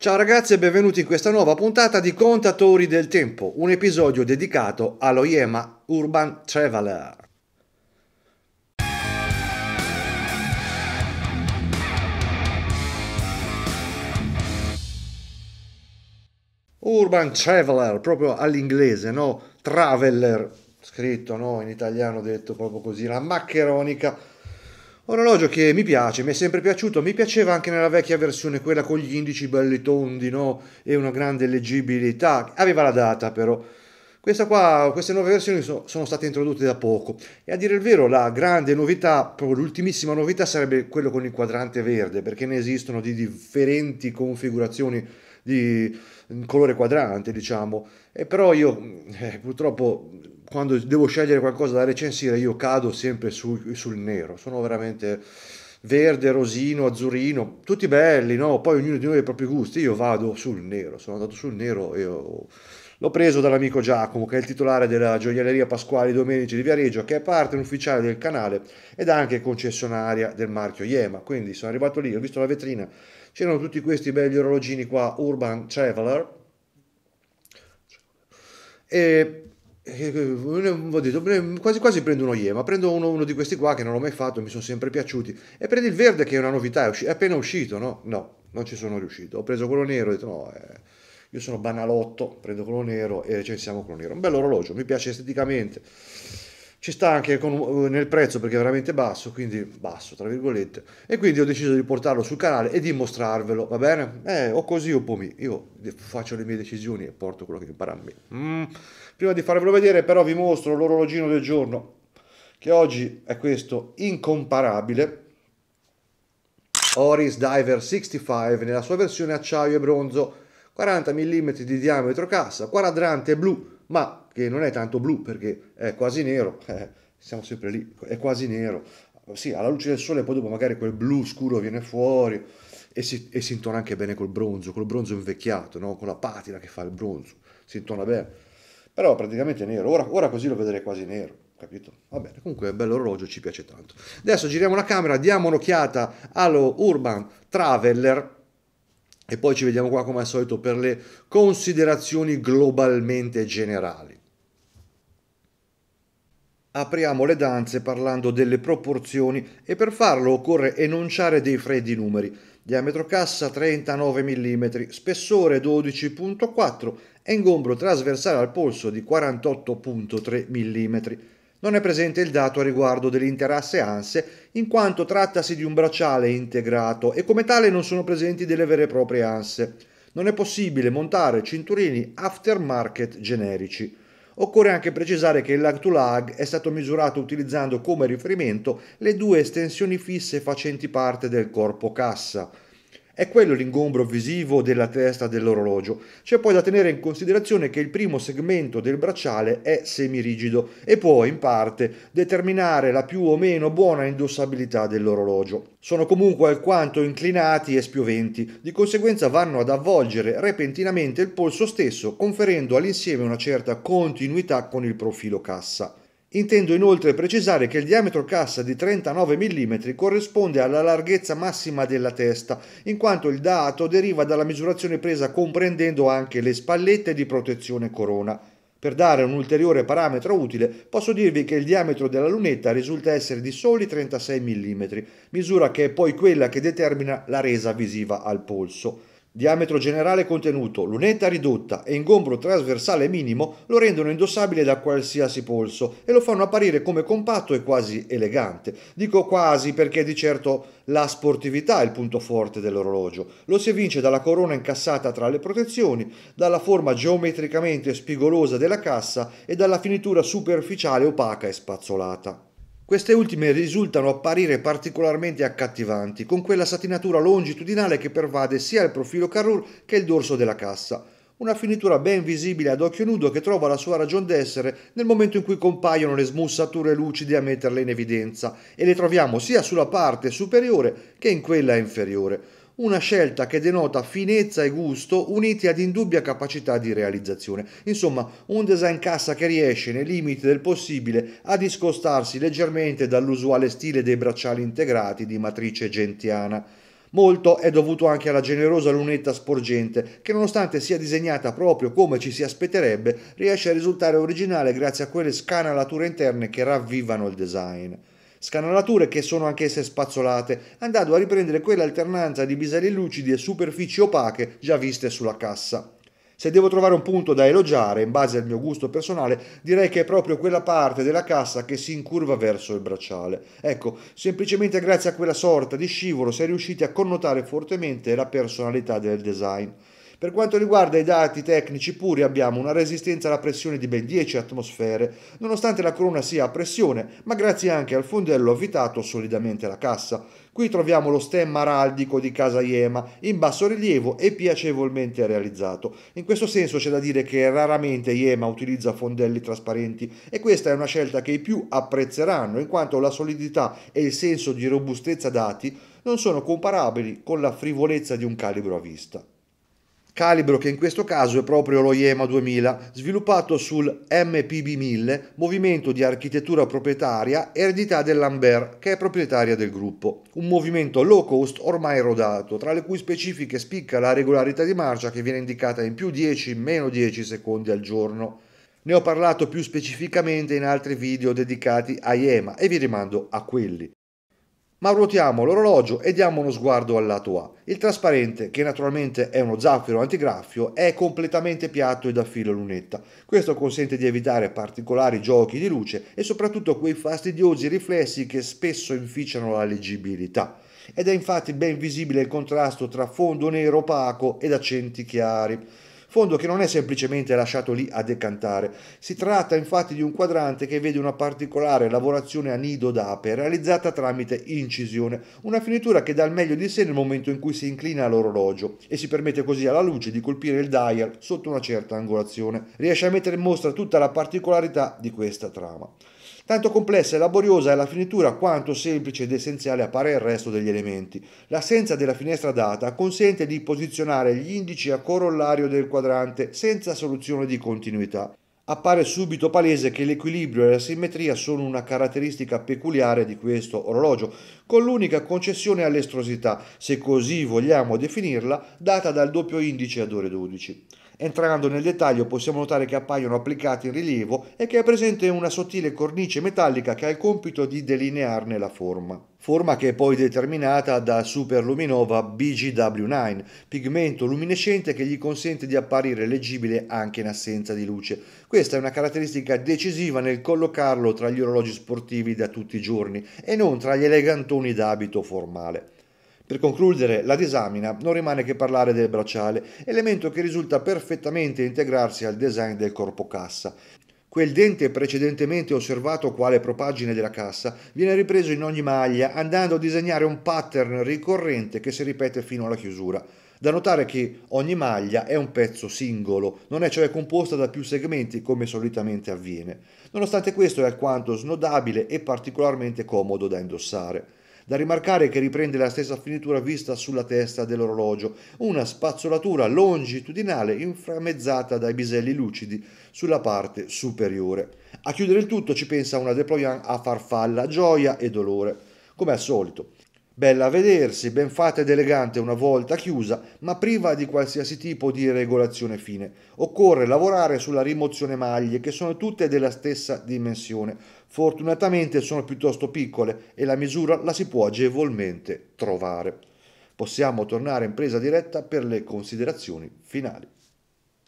Ciao ragazzi e benvenuti in questa nuova puntata di Contatori del Tempo, un episodio dedicato allo all'OIEMA Urban Traveler. Urban Traveler, proprio all'inglese, no? Traveler, scritto no? in italiano detto proprio così, la maccheronica Orologio che mi piace, mi è sempre piaciuto, mi piaceva anche nella vecchia versione, quella con gli indici belli tondi, no? E una grande leggibilità. Aveva la data però. Questa Qua, queste nuove versioni so, sono state introdotte da poco e a dire il vero la grande novità, proprio l'ultimissima novità sarebbe quello con il quadrante verde perché ne esistono di differenti configurazioni di mm, colore quadrante diciamo e però io eh, purtroppo quando devo scegliere qualcosa da recensire io cado sempre su, sul nero, sono veramente verde, rosino, azzurino, tutti belli, no? Poi ognuno di noi ha i propri gusti, io vado sul nero, sono andato sul nero e ho... l'ho preso dall'amico Giacomo che è il titolare della gioielleria Pasquali Domenici di Viareggio che è parte ufficiale del canale ed anche concessionaria del marchio Yema, quindi sono arrivato lì, ho visto la vetrina, c'erano tutti questi belli orologini qua, Urban Traveler, e ho eh, eh, detto, quasi quasi prendo uno Yema, prendo uno, uno, di questi qua che non l'ho mai fatto, mi sono sempre piaciuti, e prendi il verde che è una novità, è, usci- è appena uscito, no? No, non ci sono riuscito, ho preso quello nero, ho detto no, eh, io sono banalotto, prendo quello nero e recensiamo cioè, quello nero, un bello orologio mi piace esteticamente, ci sta anche con, eh, nel prezzo perché è veramente basso, quindi basso tra virgolette, e quindi ho deciso di portarlo sul canale e di mostrarvelo, va bene? Eh, o così o pomi, io faccio le mie decisioni e porto quello che impara a me. Mm. Prima di farvelo vedere però vi mostro l'orologino del giorno, che oggi è questo incomparabile, Oris Diver 65 nella sua versione acciaio e bronzo, 40 mm di diametro cassa, quadrante blu, ma che non è tanto blu perché è quasi nero, eh, siamo sempre lì, è quasi nero, sì, alla luce del sole poi dopo magari quel blu scuro viene fuori e si, e si intona anche bene col bronzo, col bronzo invecchiato, no? con la patina che fa il bronzo, si intona bene. Però praticamente è nero, ora, ora così lo vedrei quasi nero, capito? Va bene, comunque è bello orologio, ci piace tanto. Adesso giriamo la camera, diamo un'occhiata allo Urban Traveler e poi ci vediamo qua come al solito per le considerazioni globalmente generali apriamo le danze parlando delle proporzioni e per farlo occorre enunciare dei freddi numeri. Diametro cassa 39 mm, spessore 12.4 e ingombro trasversale al polso di 48.3 mm. Non è presente il dato a riguardo dell'interasse ANSE in quanto trattasi di un bracciale integrato e come tale non sono presenti delle vere e proprie ANSE. Non è possibile montare cinturini aftermarket generici. Occorre anche precisare che il lag to lag è stato misurato utilizzando come riferimento le due estensioni fisse facenti parte del corpo cassa. È quello l'ingombro visivo della testa dell'orologio. C'è poi da tenere in considerazione che il primo segmento del bracciale è semirigido e può in parte determinare la più o meno buona indossabilità dell'orologio. Sono comunque alquanto inclinati e spioventi, di conseguenza vanno ad avvolgere repentinamente il polso stesso, conferendo all'insieme una certa continuità con il profilo cassa. Intendo inoltre precisare che il diametro cassa di 39 mm corrisponde alla larghezza massima della testa, in quanto il dato deriva dalla misurazione presa comprendendo anche le spallette di protezione corona. Per dare un ulteriore parametro utile, posso dirvi che il diametro della lunetta risulta essere di soli 36 mm, misura che è poi quella che determina la resa visiva al polso diametro generale contenuto, lunetta ridotta e ingombro trasversale minimo lo rendono indossabile da qualsiasi polso e lo fanno apparire come compatto e quasi elegante. Dico quasi perché di certo la sportività è il punto forte dell'orologio. Lo si evince dalla corona incassata tra le protezioni, dalla forma geometricamente spigolosa della cassa e dalla finitura superficiale opaca e spazzolata. Queste ultime risultano apparire particolarmente accattivanti, con quella satinatura longitudinale che pervade sia il profilo Carrur che il dorso della cassa. Una finitura ben visibile ad occhio nudo che trova la sua ragion d'essere nel momento in cui compaiono le smussature lucide a metterle in evidenza e le troviamo sia sulla parte superiore che in quella inferiore una scelta che denota finezza e gusto uniti ad indubbia capacità di realizzazione. Insomma, un design cassa che riesce, nei limiti del possibile, a discostarsi leggermente dall'usuale stile dei bracciali integrati di matrice gentiana. Molto è dovuto anche alla generosa lunetta sporgente, che nonostante sia disegnata proprio come ci si aspetterebbe, riesce a risultare originale grazie a quelle scanalature interne che ravvivano il design. Scanalature che sono anch'esse spazzolate, andando a riprendere quell'alternanza di biselli lucidi e superfici opache già viste sulla cassa. Se devo trovare un punto da elogiare, in base al mio gusto personale, direi che è proprio quella parte della cassa che si incurva verso il bracciale. Ecco, semplicemente grazie a quella sorta di scivolo si è riusciti a connotare fortemente la personalità del design. Per quanto riguarda i dati tecnici puri abbiamo una resistenza alla pressione di ben 10 atmosfere, nonostante la corona sia a pressione, ma grazie anche al fondello avvitato solidamente la cassa. Qui troviamo lo stemma araldico di Casa Iema, in basso rilievo e piacevolmente realizzato. In questo senso c'è da dire che raramente Iema utilizza fondelli trasparenti e questa è una scelta che i più apprezzeranno in quanto la solidità e il senso di robustezza dati non sono comparabili con la frivolezza di un calibro a vista calibro che in questo caso è proprio lo IEMA 2000, sviluppato sul MPB1000, movimento di architettura proprietaria eredità dell'Ambert, che è proprietaria del gruppo. Un movimento low cost ormai rodato, tra le cui specifiche spicca la regolarità di marcia che viene indicata in più 10, meno 10 secondi al giorno. Ne ho parlato più specificamente in altri video dedicati a IEMA e vi rimando a quelli ma ruotiamo l'orologio e diamo uno sguardo al lato A. Il trasparente, che naturalmente è uno zaffiro antigraffio, è completamente piatto e da filo lunetta. Questo consente di evitare particolari giochi di luce e soprattutto quei fastidiosi riflessi che spesso inficiano la leggibilità. Ed è infatti ben visibile il contrasto tra fondo nero opaco ed accenti chiari fondo che non è semplicemente lasciato lì a decantare. Si tratta infatti di un quadrante che vede una particolare lavorazione a nido d'ape realizzata tramite incisione, una finitura che dà il meglio di sé nel momento in cui si inclina l'orologio e si permette così alla luce di colpire il dial sotto una certa angolazione. Riesce a mettere in mostra tutta la particolarità di questa trama tanto complessa e laboriosa è la finitura quanto semplice ed essenziale appare il resto degli elementi. L'assenza della finestra data consente di posizionare gli indici a corollario del quadrante senza soluzione di continuità. Appare subito palese che l'equilibrio e la simmetria sono una caratteristica peculiare di questo orologio, con l'unica concessione all'estrosità, se così vogliamo definirla, data dal doppio indice ad ore 12. Entrando nel dettaglio possiamo notare che appaiono applicati in rilievo e che è presente una sottile cornice metallica che ha il compito di delinearne la forma. Forma che è poi determinata da Superluminova BGW9, pigmento luminescente che gli consente di apparire leggibile anche in assenza di luce. Questa è una caratteristica decisiva nel collocarlo tra gli orologi sportivi da tutti i giorni e non tra gli elegantoni da abito formale. Per concludere la disamina non rimane che parlare del bracciale, elemento che risulta perfettamente integrarsi al design del corpo cassa. Quel dente precedentemente osservato quale propagine della cassa viene ripreso in ogni maglia andando a disegnare un pattern ricorrente che si ripete fino alla chiusura. Da notare che ogni maglia è un pezzo singolo, non è cioè composta da più segmenti come solitamente avviene. Nonostante questo è alquanto snodabile e particolarmente comodo da indossare. Da rimarcare che riprende la stessa finitura vista sulla testa dell'orologio, una spazzolatura longitudinale inframmezzata dai biselli lucidi sulla parte superiore. A chiudere il tutto ci pensa una deployant a farfalla, gioia e dolore, come al solito. Bella a vedersi, ben fatta ed elegante una volta chiusa, ma priva di qualsiasi tipo di regolazione fine. Occorre lavorare sulla rimozione maglie, che sono tutte della stessa dimensione. Fortunatamente sono piuttosto piccole e la misura la si può agevolmente trovare. Possiamo tornare in presa diretta per le considerazioni finali.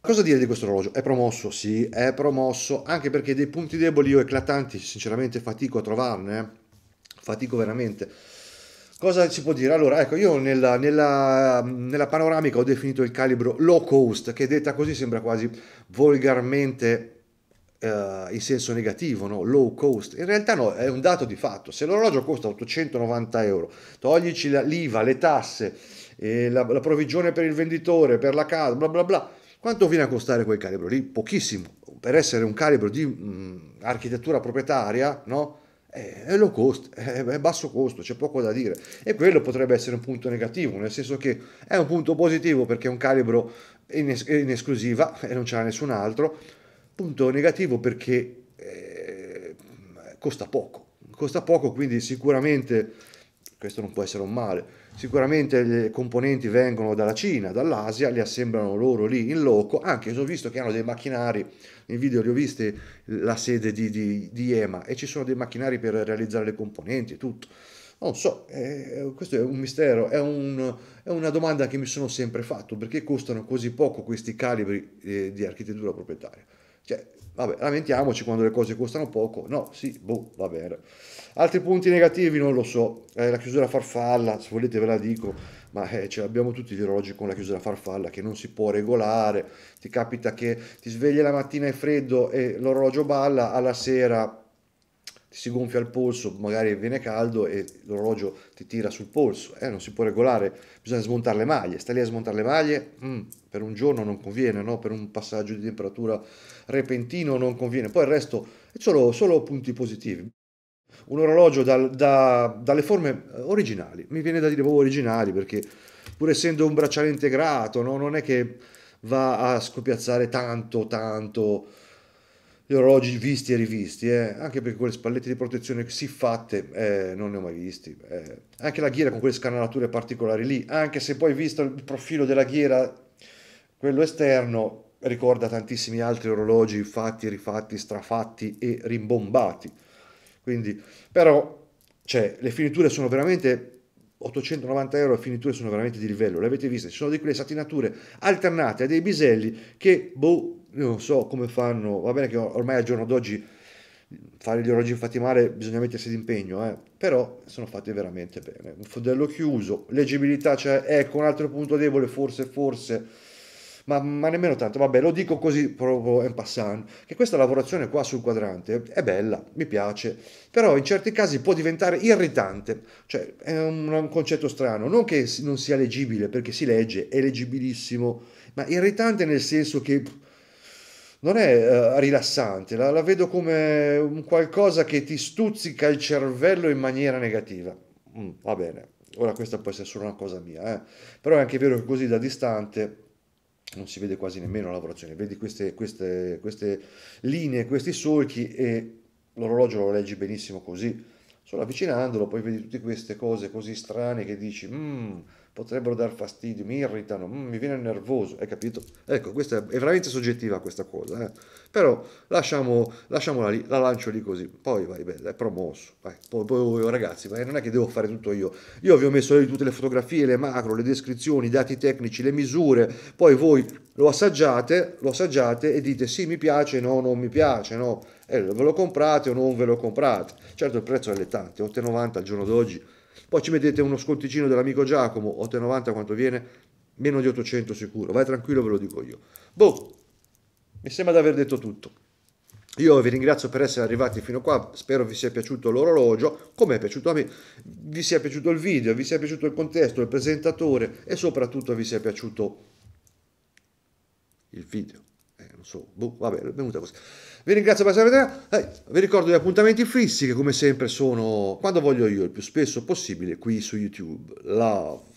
Cosa dire di questo orologio? È promosso? Sì, è promosso, anche perché dei punti deboli o eclatanti, sinceramente fatico a trovarne, eh? fatico veramente Cosa si può dire? Allora, ecco, io nella, nella, nella, panoramica ho definito il calibro low cost, che detta così sembra quasi volgarmente eh, in senso negativo, no? low cost. In realtà no, è un dato di fatto. Se l'orologio costa 890 euro, toglici l'IVA, le tasse, eh, la, la provvigione per il venditore, per la casa, bla bla bla, quanto viene a costare quel calibro lì? Pochissimo. Per essere un calibro di mh, mm, architettura proprietaria, no? Eh, è low cost, è basso costo, c'è poco da dire. E quello potrebbe essere un punto negativo, nel senso che è un punto positivo perché è un calibro in, es- in esclusiva e non ce l'ha nessun altro. Punto negativo perché eh, costa poco, costa poco, quindi sicuramente questo non può essere un male. Sicuramente le componenti vengono dalla Cina, dall'Asia, li assemblano loro lì in loco, anche se ho visto che hanno dei macchinari, nei video li ho visti la sede di, di, di EMA e ci sono dei macchinari per realizzare le componenti e tutto. Non so, eh, questo è un mistero, è, un, è, una domanda che mi sono sempre fatto, perché costano così poco questi calibri eh, di architettura proprietaria? Cioè, Vabbè, lamentiamoci quando le cose costano poco. No, sì, boh, va bene. Altri punti negativi non lo so. Eh, la chiusura farfalla, se volete ve la dico, ma eh, ce l'abbiamo tutti gli orologi con la chiusura farfalla che non si può regolare. Ti capita che ti svegli la mattina è freddo e l'orologio balla, alla sera ti si gonfia il polso, magari viene caldo e l'orologio ti tira sul polso, eh, non si può regolare, bisogna smontare le maglie, stai lì a smontare le maglie, mm, per un giorno non conviene, no? per un passaggio di temperatura repentino non conviene, poi il resto è solo, solo punti positivi. Un orologio da, da, dalle forme eh, originali, mi viene da dire proprio originali perché pur essendo un bracciale integrato no? non è che va a scopiazzare tanto, tanto gli orologi visti e rivisti, eh? anche perché quelle spallette di protezione si fatte eh, non ne ho mai visti. Eh. Anche la ghiera con quelle scanalature particolari lì, anche se poi visto il profilo della ghiera, quello esterno ricorda tantissimi altri orologi fatti, rifatti, strafatti e rimbombati. Quindi, però, cioè, le finiture sono veramente 890 euro, le finiture sono veramente di livello. Le avete viste? Ci sono di quelle satinature alternate a dei biselli che, boh, io non so come fanno, va bene che ormai al giorno d'oggi fare gli orologi fatti male bisogna mettersi d'impegno, eh? però sono fatti veramente bene. Un fodello chiuso, leggibilità cioè, ecco un altro punto debole, forse, forse, ma, ma, nemmeno tanto, vabbè lo dico così proprio en passant, che questa lavorazione qua sul quadrante è bella, mi piace, però in certi casi può diventare irritante, cioè è un, un concetto strano, non che non sia leggibile perché si legge, è leggibilissimo, ma irritante nel senso che non è uh, rilassante, la, la, vedo come un qualcosa che ti stuzzica il cervello in maniera negativa. Mm, va bene, ora questa può essere solo una cosa mia, eh. però è anche vero che così da distante non si vede quasi nemmeno la lavorazione, vedi queste, queste, queste linee, questi solchi e l'orologio lo leggi benissimo così, solo avvicinandolo poi vedi tutte queste cose così strane che dici... Mm, potrebbero dar fastidio, mi irritano, mm, mi viene nervoso, hai capito? Ecco, questa è, veramente soggettiva questa cosa, eh? però lasciamo, lasciamola lì, la lancio lì così, poi vai, bella, è promosso, vai. Poi, poi oh, ragazzi, vai, non è che devo fare tutto io, io vi ho messo lì tutte le fotografie, le macro, le descrizioni, i dati tecnici, le misure, poi voi lo assaggiate, lo assaggiate e dite sì mi piace, no, non mi piace, no, eh, ve lo comprate o non ve lo comprate, certo il prezzo è allettante, 8,90 al giorno d'oggi, poi ci mettete uno sconticino dell'amico Giacomo, 8,90 quanto viene, meno di 800 sicuro, vai tranquillo ve lo dico io. Boh, mi sembra di aver detto tutto. Io vi ringrazio per essere arrivati fino qua, spero vi sia piaciuto l'orologio, come è piaciuto a me, vi sia piaciuto il video, vi sia piaciuto il contesto, il presentatore e soprattutto vi sia piaciuto il video. Eh, non so, boh, vabbè, è venuta così. Vi ringrazio per la eh, vi ricordo gli appuntamenti fissi che come sempre sono quando voglio io, il più spesso possibile, qui su YouTube. Love.